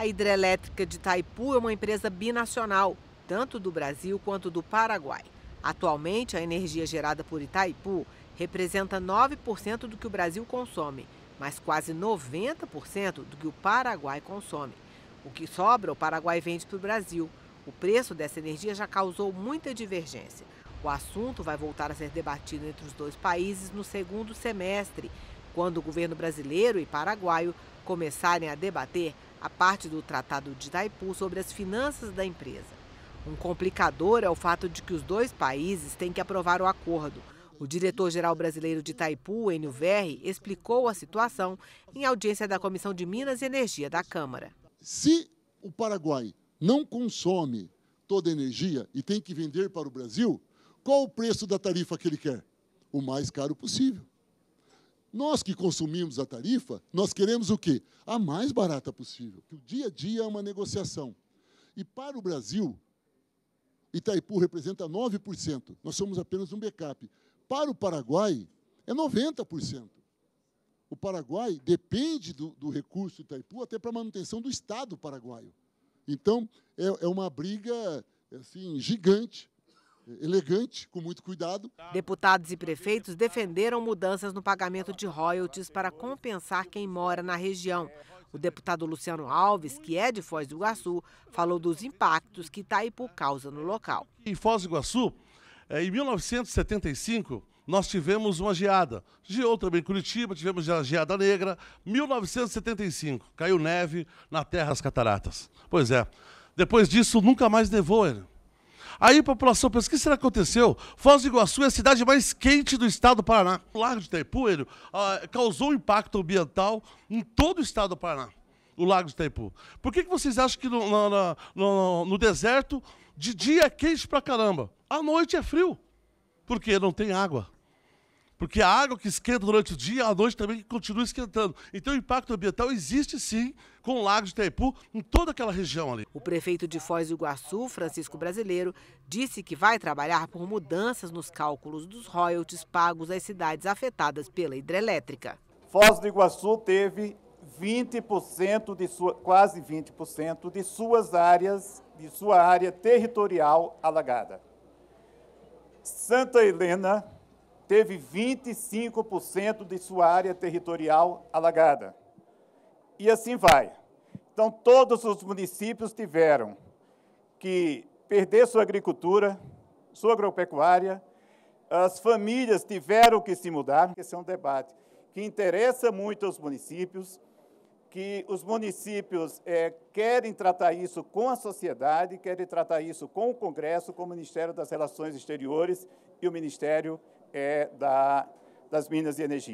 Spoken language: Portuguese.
A hidrelétrica de Itaipu é uma empresa binacional, tanto do Brasil quanto do Paraguai. Atualmente, a energia gerada por Itaipu representa 9% do que o Brasil consome, mas quase 90% do que o Paraguai consome. O que sobra, o Paraguai vende para o Brasil. O preço dessa energia já causou muita divergência. O assunto vai voltar a ser debatido entre os dois países no segundo semestre, quando o governo brasileiro e paraguaio começarem a debater a parte do Tratado de Itaipu sobre as finanças da empresa. Um complicador é o fato de que os dois países têm que aprovar o acordo. O diretor-geral brasileiro de Itaipu, Enio Verri, explicou a situação em audiência da Comissão de Minas e Energia da Câmara. Se o Paraguai não consome toda a energia e tem que vender para o Brasil, qual o preço da tarifa que ele quer? O mais caro possível. Nós que consumimos a tarifa, nós queremos o quê? A mais barata possível. O dia a dia é uma negociação. E para o Brasil, Itaipu representa 9%. Nós somos apenas um backup. Para o Paraguai, é 90%. O Paraguai depende do, do recurso Itaipu até para a manutenção do Estado paraguaio. Então, é, é uma briga assim, gigante elegante, com muito cuidado. Deputados e prefeitos defenderam mudanças no pagamento de royalties para compensar quem mora na região. O deputado Luciano Alves, que é de Foz do Iguaçu, falou dos impactos que Itaipu causa no local. Em Foz do Iguaçu, é, em 1975, nós tivemos uma geada. Geou também Curitiba, tivemos a geada negra. 1975, caiu neve na Terra das Cataratas. Pois é, depois disso nunca mais nevou, ele. Aí a população pensa, o que será que aconteceu? Foz do Iguaçu é a cidade mais quente do estado do Paraná. O Lago de Itaipu, ele, uh, ah, causou impacto ambiental em todo o estado do Paraná. O Lago de Itaipu. Por que, que vocês acham que no, no, no, no deserto, de dia é quente pra caramba? À noite é frio. Porque não tem água. Porque a água que esquenta durante o dia, à noite também continua esquentando. Então o impacto ambiental existe sim com o Lago de Itaipu, em toda aquela região ali. O prefeito de Foz do Iguaçu, Francisco Brasileiro, disse que vai trabalhar por mudanças nos cálculos dos royalties pagos às cidades afetadas pela hidrelétrica. Foz do Iguaçu teve 20% de sua, quase 20% de suas áreas, de sua área territorial alagada. Santa Helena teve 25% de sua área territorial alagada. E assim vai. Então, todos os municípios tiveram que perder sua agricultura, sua agropecuária, as famílias tiveram que se mudar. Esse é um debate que interessa muito aos municípios, que os municípios é, querem tratar isso com a sociedade, querem tratar isso com o Congresso, com o Ministério das Relações Exteriores e o Ministério é, da, das minas de energia.